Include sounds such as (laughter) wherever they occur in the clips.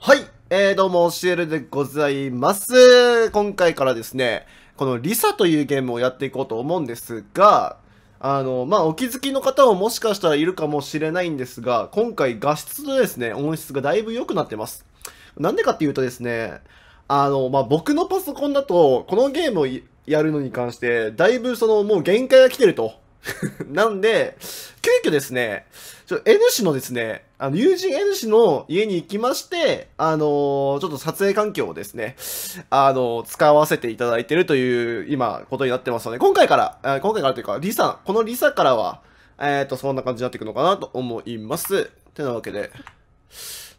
はい、えー、どうも、シエルでございます。今回からですね、このリサというゲームをやっていこうと思うんですが、あの、まあ、お気づきの方ももしかしたらいるかもしれないんですが、今回画質とですね、音質がだいぶ良くなってます。なんでかっていうとですね、あの、まあ、僕のパソコンだと、このゲームをやるのに関して、だいぶその、もう限界が来てると。(laughs) なんで、急遽ですね、ちょ N 氏のですね、あの、友人 N 氏の家に行きまして、あのー、ちょっと撮影環境をですね、あのー、使わせていただいてるという、今、ことになってますので、今回から、今回からというか、リサ、このリサからは、えっ、と、そんな感じになっていくのかなと思います。てなわけで、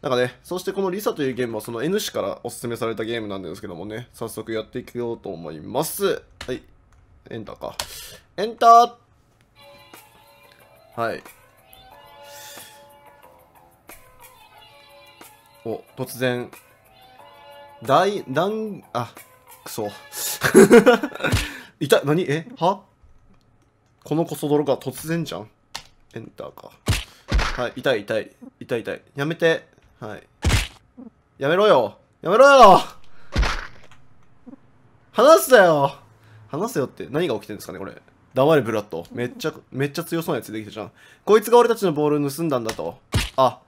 なんかね、そしてこのリサというゲームは、その N 氏からおすすめされたゲームなんですけどもね、早速やっていこうと思います。はい。エンターか。エンターはい。お、突然、大、ん、あ、くそ。い (laughs) た、何えはこのこそ泥が突然じゃんエンターか。はい、痛い痛い。痛い痛い。やめて。はい。やめろよやめろよ話すだよ話せよって何が起きてるんですかねこれ。黙れブラッド。めっちゃ、めっちゃ強そうなやつでてきたじゃん。こいつが俺たちのボール盗んだんだと。あ、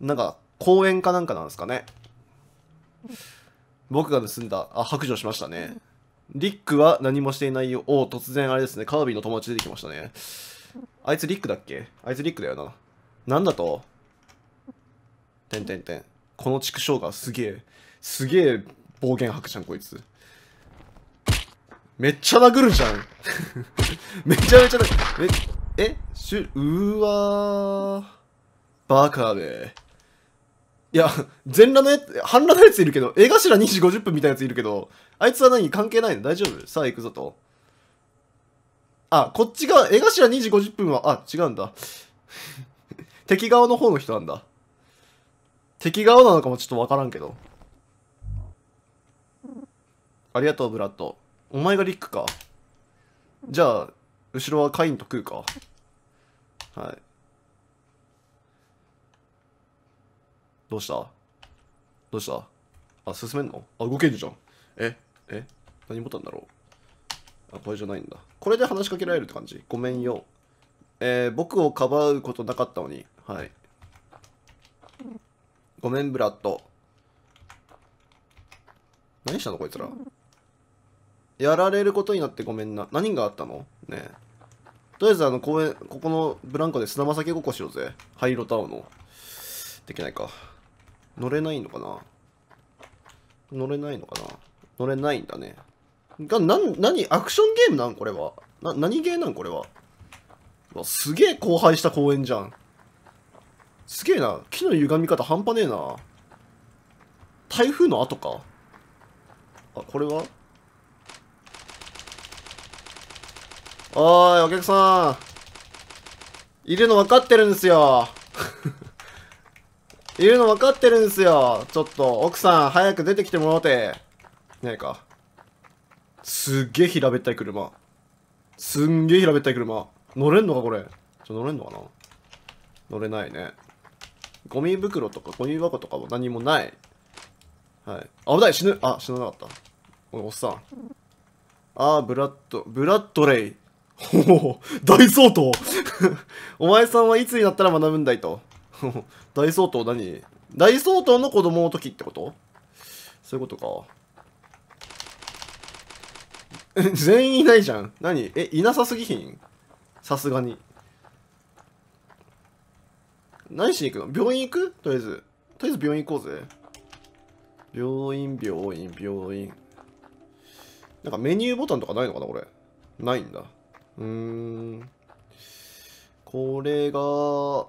なんか、公園かなんかなんですかね。僕が盗んだ、あ、白状しましたね。リックは何もしていないよ。お突然あれですね、カービィの友達出てきましたね。あいつリックだっけあいつリックだよな。なんだとてんてんてん。この畜生がすげえ、すげえ暴言吐くじゃん、こいつ。めっちゃ殴るじゃん。(laughs) めちゃめちゃ殴る。え、えしゅ、うーわー。バカで。いや、全裸のやつ、半裸のやついるけど、絵頭2時50分みたいなやついるけど、あいつは何関係ないの大丈夫さあ行くぞと。あ、こっちが、絵頭2時50分は、あ、違うんだ。(laughs) 敵側の方の人なんだ。敵側なのかもちょっとわからんけど。ありがとう、ブラッド。お前がリックか。じゃあ、後ろはカインと食うか。はい。どうしたどうしたあ、進めんのあ、動けるじゃん。ええ何ボタンだろうあ、これじゃないんだ。これで話しかけられるって感じごめんよ。えー、僕をかばうことなかったのに。はい。ごめん、ブラッド。何したのこいつら。やられることになってごめんな。何があったのねとりあえず、あの、公園、ここのブランコで砂まさけごっこしようぜ。灰色タオの。できないか。乗れないのかな乗れないのかな乗れないんだね。が、な、なに、アクションゲームなんこれは。な、何ゲーなんこれは。わ、すげえ荒廃した公園じゃん。すげえな。木の歪み方半端ねえな。台風の後か。あ、これはおーい、お客さん。いるの分かってるんですよ。いるの分かってるんですよ。ちょっと、奥さん、早く出てきてもらおうて。ねえか。すっげえ平べったい車。すんげえ平べったい車。乗れんのか、これ。ちょ、乗れんのかな乗れないね。ゴミ袋とかゴミ箱とかも何もない。はい。危ない死ぬあ、死ななかった。おい、おっさん。あー、ブラッド、ブラッドレイ。ほ (laughs) ほ大相当 (laughs) お前さんはいつになったら学ぶんだいと。(laughs) 大相当何大相当の子供の時ってことそういうことか。全員いないじゃん。何え、いなさすぎひんさすがに。何しに行くの病院行くとりあえず。とりあえず病院行こうぜ。病院、病院、病院。なんかメニューボタンとかないのかなこれ。ないんだ。うーん。これが、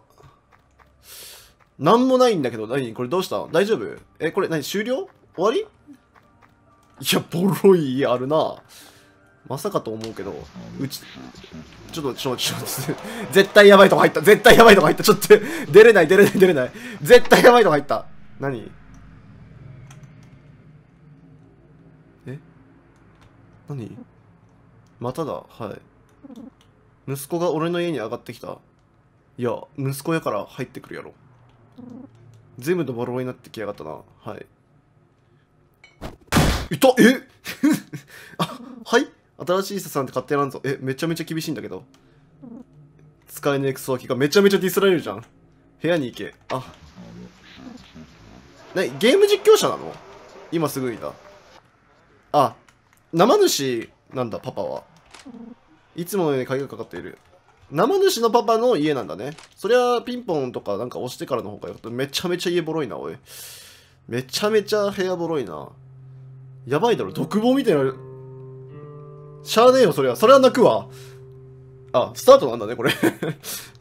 なんもないんだけど、何これどうした大丈夫え、これ何終了終わりいや、ボロい家あるな。まさかと思うけど、うち、ちょっと、ちょ、ちょ、絶対やばいとこ入った。絶対やばいとこ入った。ちょっと、出れない、出れない、出れない。絶対やばいとこ入った。何え何まただ。はい。息子が俺の家に上がってきた。いや、息子やから入ってくるやろ。全部のボロボロになってきやがったな。はい。いたえ (laughs) あ、はい新しい人さんって勝手なんぞ。え、めちゃめちゃ厳しいんだけど。使えねえクソ脇きがめちゃめちゃディスられるじゃん。部屋に行け。あ。なゲーム実況者なの今すぐいた。あ、生主なんだ、パパは。いつものように鍵がかかっている。生主のパパの家なんだね。そりゃ、ピンポンとかなんか押してからの方がよかった。めちゃめちゃ家ボロいな、おい。めちゃめちゃ部屋ボロいな。やばいだろ、独房みたいな。しゃあねえよ、そりゃ。それは泣くわ。あ、スタートなんだね、これ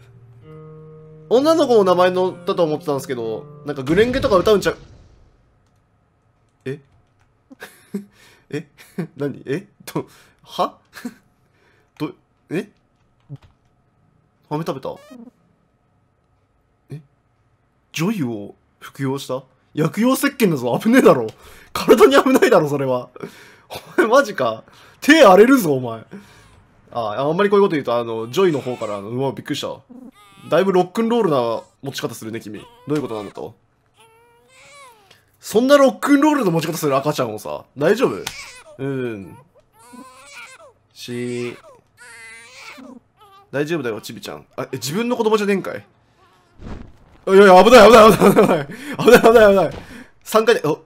(laughs) 女の子の名前のだと思ってたんですけど、なんかグレンゲとか歌うんちゃう。え (laughs) え (laughs) 何えと、はど、え豆食べたえジョイを服用した薬用石鹸だぞ危ねえだろ体に危ないだろそれはお前マジか手荒れるぞお前ああんまりこういうこと言うとあのジョイの方からうわびっくりしただいぶロックンロールな持ち方するね君どういうことなんだとそんなロックンロールの持ち方する赤ちゃんをさ大丈夫うんし大丈夫だよ、ちびちゃん。あ、え、自分の子供じゃねえんかいいやいや、危ない、危ない、危ない、危ない。危ない、危ない、危ない。3回で、お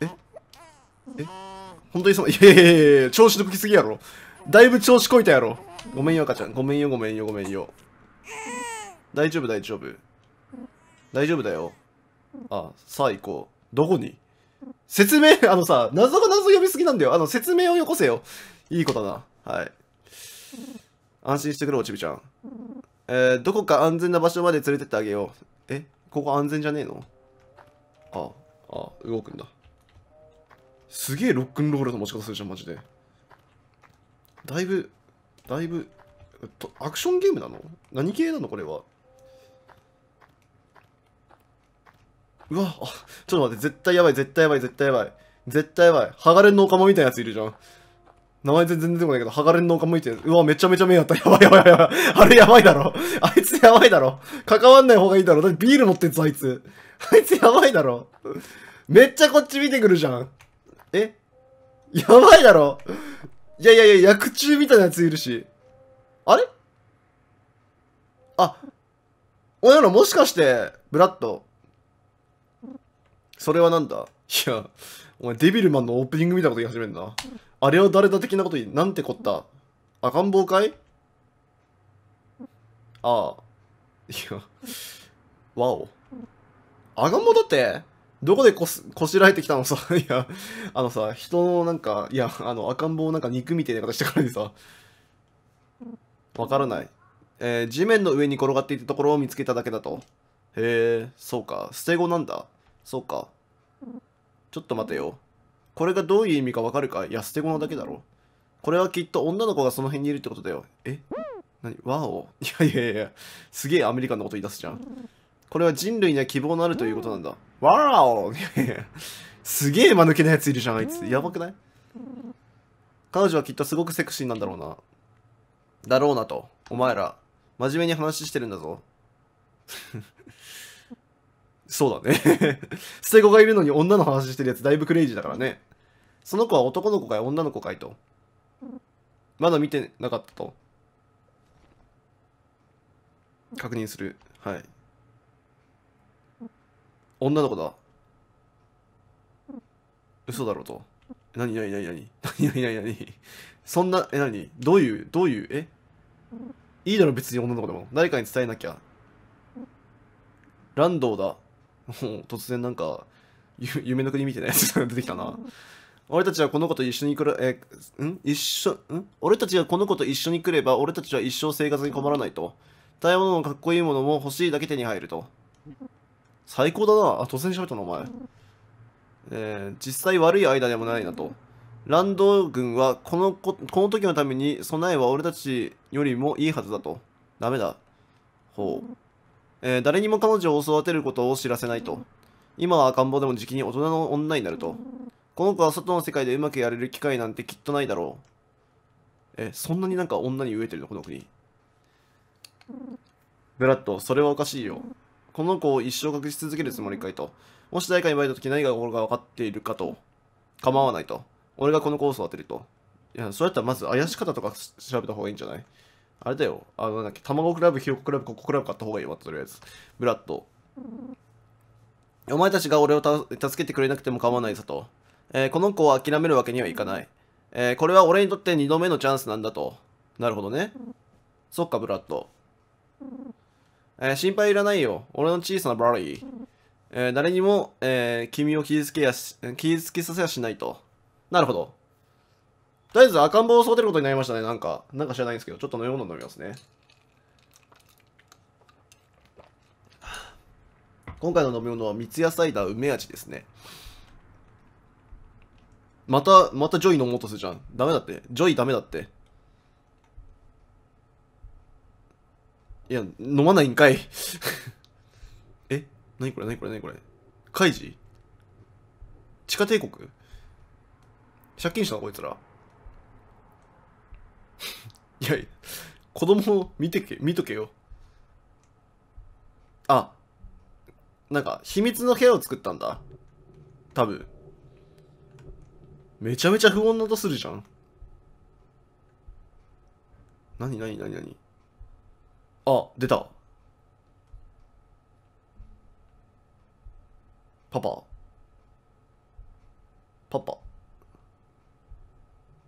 ええ本当にその、いやいやいやいや、調子のこきすぎやろ。だいぶ調子こいたやろ。ごめんよ、赤ちゃん。ごめんよ、ごめんよ、ごめんよ。大丈夫、大丈夫。大丈夫だよ。あ、さあ行こう。どこに説明、あのさ、謎が謎読みすぎなんだよ。あの、説明をよこせよ。いい子だな。はい。安心してくれ、おちびちゃん。えー、どこか安全な場所まで連れてってあげよう。えここ安全じゃねえのああ、あ動くんだ。すげえロックンロールの持ち方するじゃん、マジで。だいぶ、だいぶ、アクションゲームなの何系なのこれは。うわ、あ、ちょっと待って、絶対やばい、絶対やばい、絶対やばい。絶対やばい。ハガレンのオカマみたいなやついるじゃん。名前全然出てこないけど、剥がれんの丘向いてる。うわ、めちゃめちゃ目やった。やばいやばいやばい。あれやばいだろ。あいつやばいだろ。関わんない方がいいだろ。だってビール持ってんぞ、あいつ。あいつやばいだろ。めっちゃこっち見てくるじゃん。えやばいだろ。いやいやいや、薬中みたいなやついるし。あれあ、おやらもしかして、ブラッド。それはなんだいや、お前デビルマンのオープニング見たこと言い始めんな。あれは誰だ的なことになんてこった赤ん坊かいああ。いや、わお。赤ん坊だってどこでこす、こしらえてきたのさ、(laughs) いや、あのさ、人のなんか、いや、あの、赤ん坊なんか肉みたいな形したからにさ、わからない。えー、地面の上に転がっていたところを見つけただけだと。へえ、そうか、捨て子なんだ。そうか。ちょっと待てよ。これがどういう意味かわかるかいや、捨て子だけだろ。これはきっと女の子がその辺にいるってことだよ。え何ワオ (laughs) いやいやいや、すげえアメリカンのこと言い出すじゃん。これは人類には希望のあるということなんだ。ワオいやいや、すげえ間抜けなやついるじゃん、あいつ。やばくない彼女はきっとすごくセクシーなんだろうな。だろうなと。お前ら、真面目に話してるんだぞ。(laughs) そうだね捨て子がいるのに女の話してるやつだいぶクレイジーだからね。その子は男の子かい女の子かいと。まだ見てなかったと。確認する。はい。女の子だ。嘘だろうと。何何何何 (laughs) 何何何何そんな、え、何どういう、どういう、えいいだろ別に女の子でも。誰かに伝えなきゃ。ランドーだ。もう突然なんか、夢の国みたいなやつが出てきたな。俺たちはこの子と一緒に来る、えん一緒、ん俺たちがこの子と一緒に来れば、俺たちは一生生活に困らないと。食べ物のかっこいいものも欲しいだけ手に入ると。最高だな。あ、突然喋ったな、お前。えー、実際悪い間でもないなと。ランド軍はこのこの時のために備えは俺たちよりもいいはずだと。ダメだ。ほう。えー、誰にも彼女を育てることを知らせないと。今は赤ん坊でもじきに大人の女になると。この子は外の世界でうまくやれる機会なんてきっとないだろう。え、そんなになんか女に飢えてるのこの国。ブラッド、それはおかしいよ。この子を一生隠し続けるつもりかいと。もし誰かにバイト時何が起こるか分かっているかと。構わないと。俺がこの子を育てると。いや、それだったらまず怪し方とか調べた方がいいんじゃないあれだよ。あの、なんだっけ、卵クラブ、ひよこクラブ、ココクラブ買った方がいいわ、とりあえず。ブラッド。お前たちが俺を助けてくれなくても構わないぞと。えー、この子を諦めるわけにはいかない。えー、これは俺にとって2度目のチャンスなんだと。なるほどね。そっか、ブラッド。えー、心配いらないよ。俺の小さなバリー。えー、誰にも、えー、君を傷つけやし、傷つけさせやしないと。なるほど。とりあえず赤ん坊を育てることになりましたね。なんか、なんか知らないんですけど、ちょっと飲み物飲みますね。今回の飲み物は三ツ矢サイダー梅味ですね。また、またジョイ飲もうとするじゃん。ダメだって。ジョイダメだって。いや、飲まないんかい。(laughs) え何これ何これ何これカイジ地下帝国借金したのこいつら。(laughs) いや、子供見てけ、見とけよ。あ、なんか、秘密の部屋を作ったんだ。多分。めちゃめちゃ不穏な音するじゃん。なになになになにあ、出た。パパ。パパ。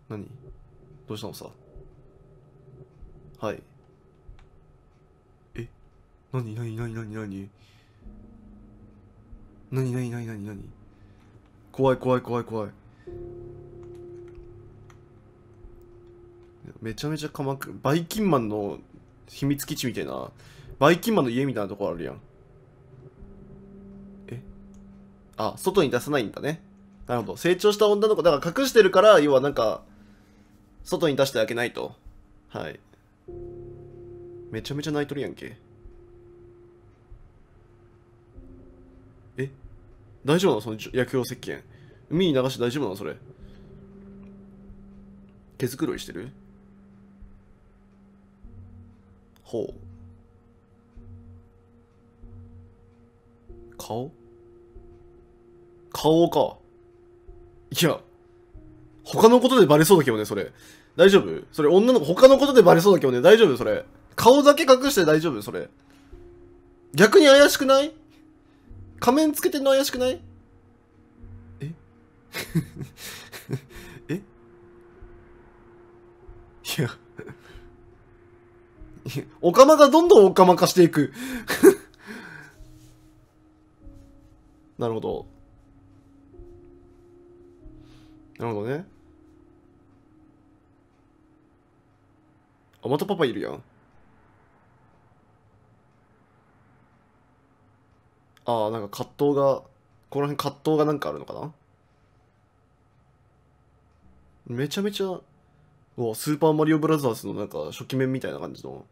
何どうしたのさはいえ何何何何何何何何何何怖い怖い怖い怖いめちゃめちゃ鎌倉、バイキンマンの秘密基地みたいな、バイキンマンの家みたいなところあるやん。えあ、外に出さないんだね。なるほど。成長した女の子、だから隠してるから、要はなんか、外に出してあげないと。はい。めちゃめちゃ泣いとるやんけ。え大丈夫なのその薬用石鹸。海に流して大丈夫なのそれ。毛づくろいしてるほう。顔顔か。いや、他のことでバレそうだけどね、それ。大丈夫それ女の子、他のことでバレそうだけどね、大丈夫それ。顔だけ隠して大丈夫それ。逆に怪しくない仮面つけてんの怪しくないえ (laughs) いや (laughs) おかまがどんどんおかま化していく (laughs) なるほど。なるほどね。あ、またパパいるやん。ああ、なんか葛藤が、この辺葛藤がなんかあるのかなめちゃめちゃ、うわ、スーパーマリオブラザーズのなんか初期面みたいな感じの。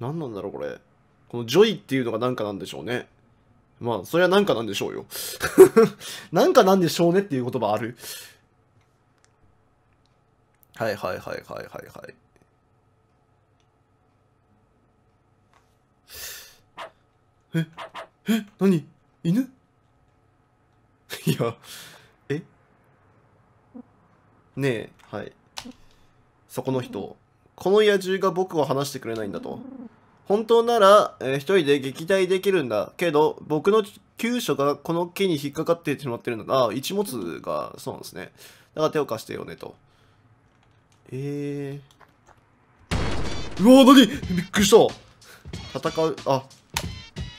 何なんだろう、これ。このジョイっていうのが何かなんでしょうね。まあ、それは何かなんでしょうよ。何 (laughs) かなんでしょうねっていう言葉ある。はいはいはいはいはいはい。ええ何犬いやえねえはいそこの人この野獣が僕を話してくれないんだと本当なら、えー、一人で撃退できるんだけど僕の急所がこの木に引っかかってしまってるのが一物がそうなんですねだから手を貸してよねとえー、うわ何びっくりした戦うあ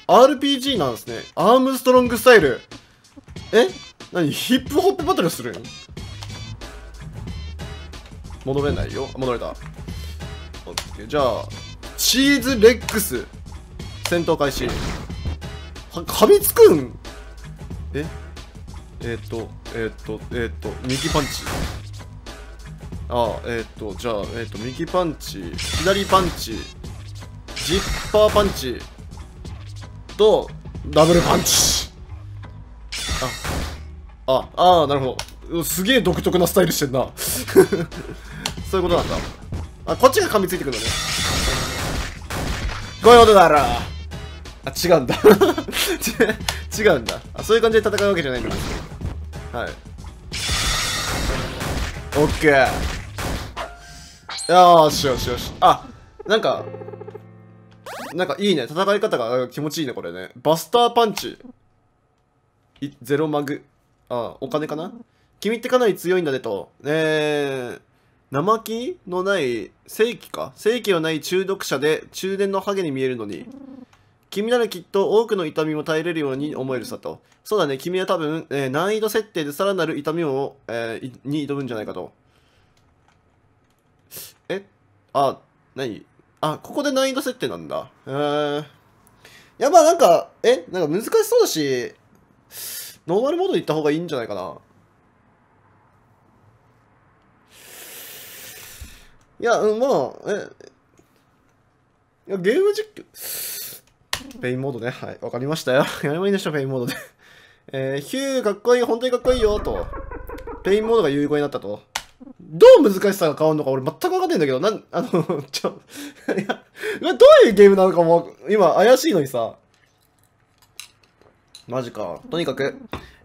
RPG なんですねアームストロングスタイルえ何ヒップホップバトルするん戻れないよ戻れたオッケーじゃあチーズレックス戦闘開始は噛みつくんええっとえっとえっと右パンチああえっとじゃあえっと右パンチ左パンチジッパーパンチとダブルパンチあ、ああ、なるほど。すげえ独特なスタイルしてんな。(laughs) そういうことなんだ。あ、こっちが噛みついてくるのね。こういうことだろ。あ、違うんだ。(laughs) 違うんだあ。そういう感じで戦うわけじゃないんだ。はい。オッケー。よしよしよし。あ、なんか、なんかいいね。戦い方が気持ちいいね、これね。バスターパンチ。ゼロマグ。あ、お金かな君ってかなり強いんだねと。えー、生気のない正規か正規のない中毒者で中年のハゲに見えるのに。君ならきっと多くの痛みも耐えれるように思えるさと。そうだね、君は多分、えー、難易度設定でさらなる痛みを、えー、に挑むんじゃないかと。えあ、何あ、ここで難易度設定なんだ。えー、やば、なんか、えなんか難しそうだし、ノーマルモードに行った方がいいんじゃないかな。いや、うん、まあ、え、いや、ゲーム実況、ペインモードね。はい、わかりましたよ。(laughs) やればいいんでしょ、ペインモードで。(laughs) えー、ヒュー、かっこいい、本当にかっこいいよ、と。ペインモードが有効になったと。どう難しさが変わるのか俺全く分かんないんだけど、なん、あの、(laughs) ちょ、いや、どういうゲームなのかも、今怪しいのにさ、マジか。とにかく、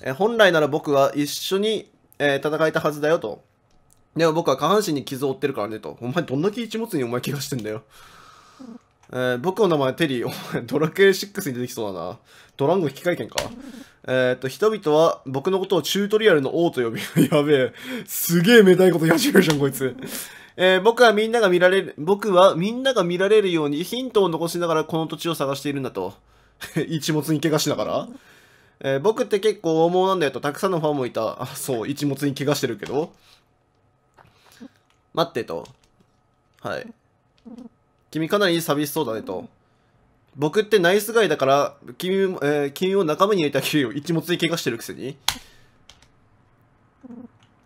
えー、本来なら僕は一緒に、えー、戦えたはずだよと。でも僕は下半身に傷を負ってるからねと。お前どんだけ一物にお前怪我してんだよ。えー、僕の名前テリー。(laughs) お前ドラクエ6に出てきそうだな。ドランゴ引換券か。えっ、と、人々は僕のことをチュートリアルの王と呼び、(laughs) やべえ。すげえめたいことやじるじゃん、こいつ。えー、僕はみんなが見られる、僕はみんなが見られるようにヒントを残しながらこの土地を探しているんだと。(laughs) 一物に怪我しながら。えー、僕って結構大物なんだよとたくさんのファンもいた。あ、そう、一物に怪我してるけど。待ってと。はい。君かなり寂しそうだねと。僕ってナイスガイだから、君,、えー、君を仲間に入れたあをる一物に怪我してるくせに。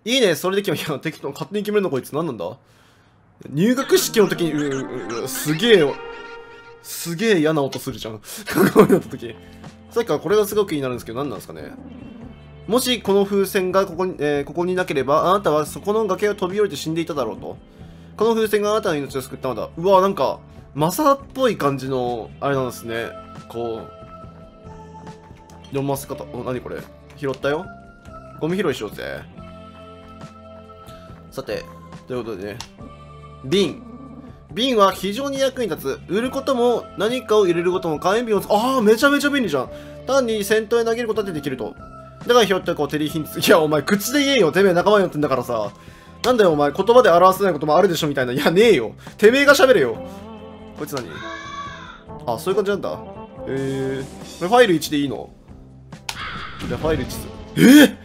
いいね、それで決め、いや、適当、勝手に決めるのこいつ何なんだ入学式の時に、うううすげえよ。すげえ嫌な音するじゃん。(laughs) うのった時。さっきからこれがすごく気になるんですけど、何なんですかね。もしこの風船がここに、えー、ここになければ、あなたはそこの崖を飛び降りて死んでいただろうと。この風船があなたの命を救ったのだ。うわ、なんか、マサっぽい感じの、あれなんですね。こう。読ませ方、お、これ。拾ったよ。ゴミ拾いしようぜ。さて、ということでね。瓶。瓶は非常に役に立つ。売ることも何かを入れることも火炎瓶をああ、めちゃめちゃ便利じゃん。単に戦闘へ投げることだってできると。だからひょっとこう、テリーヒンツ。いや、お前、口で言えよ。てめえ仲間になってんだからさ。なんだよ、お前、言葉で表せないこともあるでしょ、みたいな。いや、ねえよ。てめえが喋れよ。こいつ何あ、そういう感じなんだ。えー、これファイル1でいいのじゃファイル1。えー、